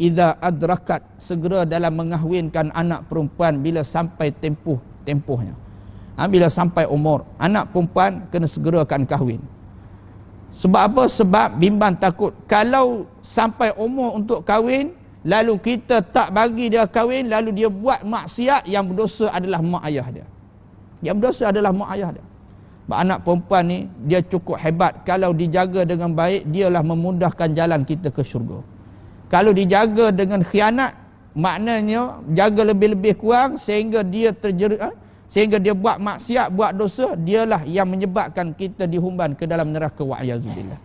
idza adrakat segera dalam mengahwinkan anak perempuan bila sampai tempuh tempuhnya. Ha, bila sampai umur anak perempuan kena segerakan kahwin. Sebab apa? Sebab bimbang takut. Kalau sampai umur untuk kahwin, lalu kita tak bagi dia kahwin, lalu dia buat maksiat yang berdosa adalah mak ayah dia. Yang berdosa adalah mak ayah dia anak perempuan ni dia cukup hebat kalau dijaga dengan baik dia lah memudahkan jalan kita ke syurga kalau dijaga dengan khianat maknanya jaga lebih-lebih kurang sehingga dia terjer eh, sehingga dia buat maksiat buat dosa dialah yang menyebabkan kita dihumban ke dalam neraka wa'iyazubillah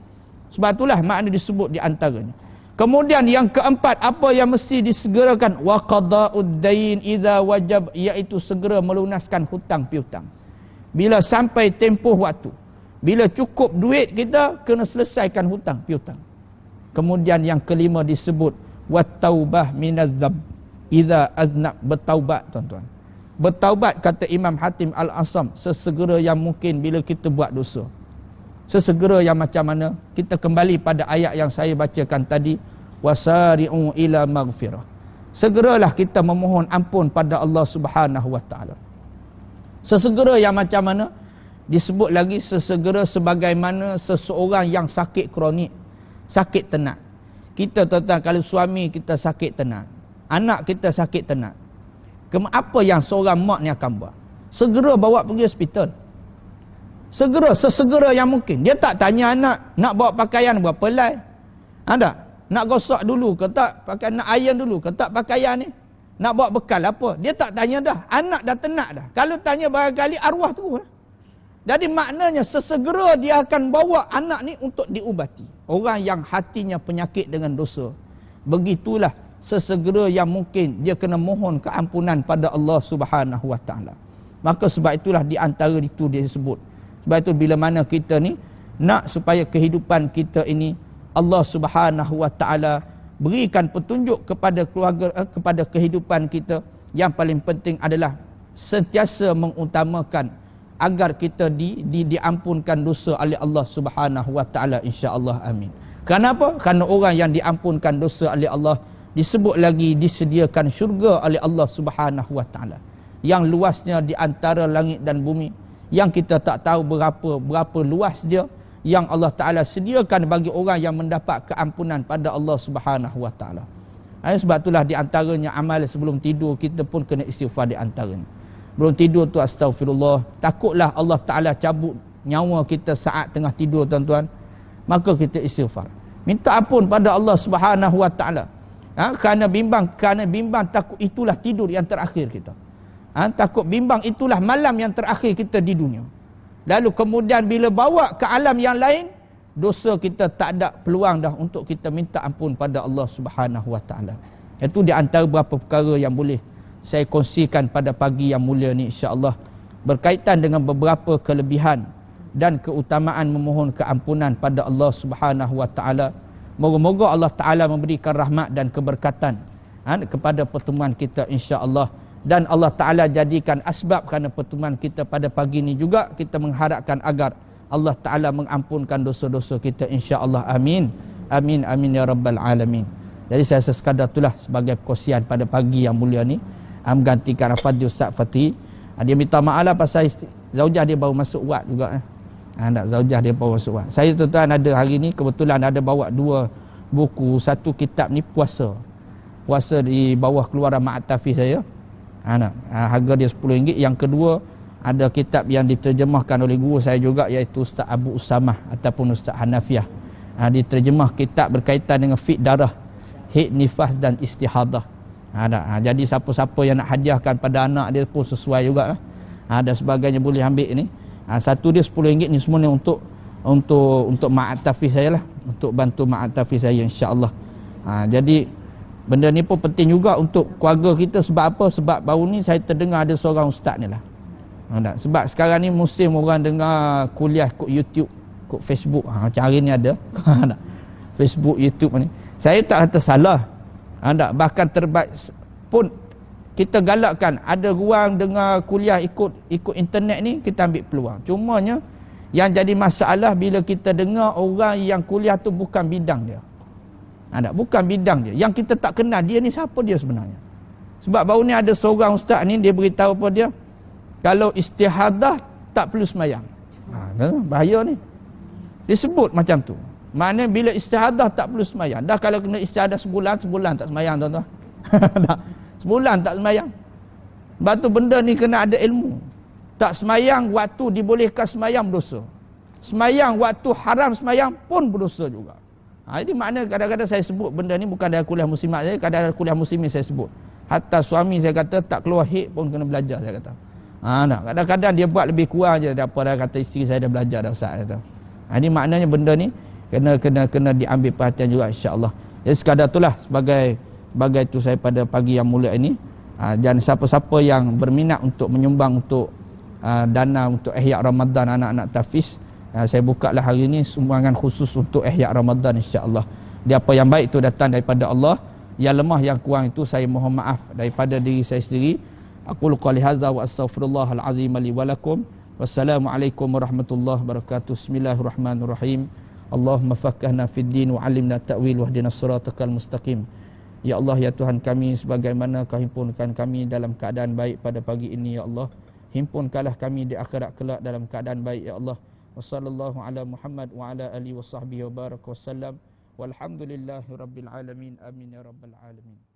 sebab itulah makna disebut di antaranya Kemudian yang keempat apa yang mesti disegerakan waqadaud dain idza wajab iaitu segera melunaskan hutang piutang bila sampai tempoh waktu bila cukup duit kita kena selesaikan hutang piutang kemudian yang kelima disebut wattaubah minazzab iza aznab bertaubat tuan-tuan bertaubat kata Imam Hatim Al-Asam sesegera yang mungkin bila kita buat dosa sesegera yang macam mana kita kembali pada ayat yang saya bacakan tadi wasari'u ila maghfirah segeralah kita memohon ampun pada Allah Subhanahu wa taala Sesegera yang macam mana? Disebut lagi sesegera sebagaimana seseorang yang sakit kronik, sakit tenat. Kita tuan kalau suami kita sakit tenat, anak kita sakit tenat. Apa yang seorang mak ni akan buat? Segera bawa pergi hospital. Segera, sesegera yang mungkin. Dia tak tanya anak, nak bawa pakaian berapa lai? Ada? Nak gosok dulu ke tak? Pakai, nak iron dulu ke tak pakaian ni? Nak bawa bekal apa? Dia tak tanya dah. Anak dah tenak dah. Kalau tanya barangkali arwah tu lah. Jadi maknanya sesegera dia akan bawa anak ni untuk diubati. Orang yang hatinya penyakit dengan dosa. Begitulah sesegera yang mungkin dia kena mohon keampunan pada Allah Subhanahu Wa Taala. Maka sebab itulah di antara itu dia sebut. Sebab itu bila mana kita ni nak supaya kehidupan kita ini Allah Subhanahu Wa Taala berikan petunjuk kepada keluarga eh, kepada kehidupan kita yang paling penting adalah sentiasa mengutamakan agar kita di, di diampunkan dosa oleh Allah Subhanahu wa taala insyaallah amin kenapa kerana orang yang diampunkan dosa oleh Allah disebut lagi disediakan syurga oleh Allah Subhanahu wa taala yang luasnya di antara langit dan bumi yang kita tak tahu berapa berapa luas dia yang Allah Taala sediakan bagi orang yang mendapat keampunan pada Allah Subhanahu Wa Taala. Ha, sebab itulah di antaranya amal sebelum tidur kita pun kena istighfar di antaranya. Belum tidur tu astagfirullah. Takutlah Allah Taala cabut nyawa kita saat tengah tidur tuan-tuan. Maka kita istighfar. Minta ampun pada Allah Subhanahu Wa Taala. Ha, kerana bimbang kerana bimbang takut itulah tidur yang terakhir kita. Ha, takut bimbang itulah malam yang terakhir kita di dunia lalu kemudian bila bawa ke alam yang lain dosa kita tak ada peluang dah untuk kita minta ampun pada Allah Subhanahu Wa Taala itu di antara beberapa perkara yang boleh saya kongsikan pada pagi yang mulia ni insya-Allah berkaitan dengan beberapa kelebihan dan keutamaan memohon keampunan pada Allah Subhanahu Wa Taala moga-moga Allah Taala memberikan rahmat dan keberkatan ha, kepada pertemuan kita insya-Allah dan Allah Ta'ala jadikan asbab kerana pertemuan kita pada pagi ini juga kita mengharapkan agar Allah Ta'ala mengampunkan dosa-dosa kita insya Allah amin amin amin ya rabbal alamin jadi saya rasa sekadar itulah sebagai perkongsian pada pagi yang mulia ni menggantikan apa di Ustaz Fatih ah, dia minta maaf lah pasal isti- zaujah dia baru masuk wad juga eh. Anak ah, Ha, zaujah dia baru masuk wad saya tuan-tuan ada hari ini kebetulan ada bawa dua buku satu kitab ni puasa puasa di bawah keluaran Ma'at Tafiz saya Ha, ha, harga dia RM10 yang kedua ada kitab yang diterjemahkan oleh guru saya juga iaitu Ustaz Abu Usamah ataupun Ustaz Hanafiah ha, diterjemah kitab berkaitan dengan fit darah hid nifas dan istihadah ha, ha, jadi siapa-siapa yang nak hadiahkan pada anak dia pun sesuai juga ha. ha, dan sebagainya boleh ambil ni ha, satu dia RM10 ni semua ni untuk untuk untuk ma'atafi saya lah untuk bantu ma'atafi saya insyaAllah ha, jadi benda ni pun penting juga untuk keluarga kita sebab apa sebab baru ni saya terdengar ada seorang ustaz ni lah ha, sebab sekarang ni musim orang dengar kuliah kot youtube kot facebook ha, macam hari ni ada ha, facebook youtube ni saya tak kata salah ha, bahkan terbaik pun kita galakkan ada ruang dengar kuliah ikut ikut internet ni kita ambil peluang cumanya yang jadi masalah bila kita dengar orang yang kuliah tu bukan bidang dia ada bukan bidang dia. Yang kita tak kenal dia ni siapa dia sebenarnya. Sebab baru ni ada seorang ustaz ni dia beritahu apa dia? Kalau istihadah tak perlu semayang. Ha, kan? bahaya ni. Disebut macam tu. Mana bila istihadah tak perlu semayang. Dah kalau kena istihadah sebulan, sebulan tak semayang tuan-tuan. sebulan tak semayang. Batu benda ni kena ada ilmu. Tak semayang waktu dibolehkan semayang berdosa. Semayang waktu haram semayang pun berdosa juga. Ha, ini makna kadang-kadang saya sebut benda ni bukan dari kuliah muslimat saja, kadang-kadang kuliah muslimin saya sebut. Hatta suami saya kata tak keluar hik pun kena belajar saya kata. Ha, nah. Kadang-kadang dia buat lebih kurang je daripada kata isteri saya dah belajar dah Ustaz. Kata. Ha, ini maknanya benda ni kena kena kena diambil perhatian juga insya-Allah. Jadi sekadar itulah sebagai sebagai tu saya pada pagi yang mulia ini ha, dan siapa-siapa yang berminat untuk menyumbang untuk ha, dana untuk ihya Ramadan anak-anak tafiz -anak Ha, saya buka lah hari ini sumbangan khusus untuk Ihya Ramadan insya-Allah. Dia apa yang baik itu datang daripada Allah, yang lemah yang kurang itu saya mohon maaf daripada diri saya sendiri. Aku lu qali hadza wa astaghfirullahal azim li wa lakum. Wassalamualaikum warahmatullahi wabarakatuh. Bismillahirrahmanirrahim. Allahumma fakkahna fid din wa alimna ta'wil wahdina siratal mustaqim. Ya Allah ya Tuhan kami sebagaimana kau himpunkan kami dalam keadaan baik pada pagi ini ya Allah. Himpunkanlah kami di akhirat kelak dalam keadaan baik ya Allah. Wassallallahu ala Muhammad wa ala alihi wa sahbihi wa baraka wa sallam. Walhamdulillahi rabbil alamin. Amin ya rabbil alamin.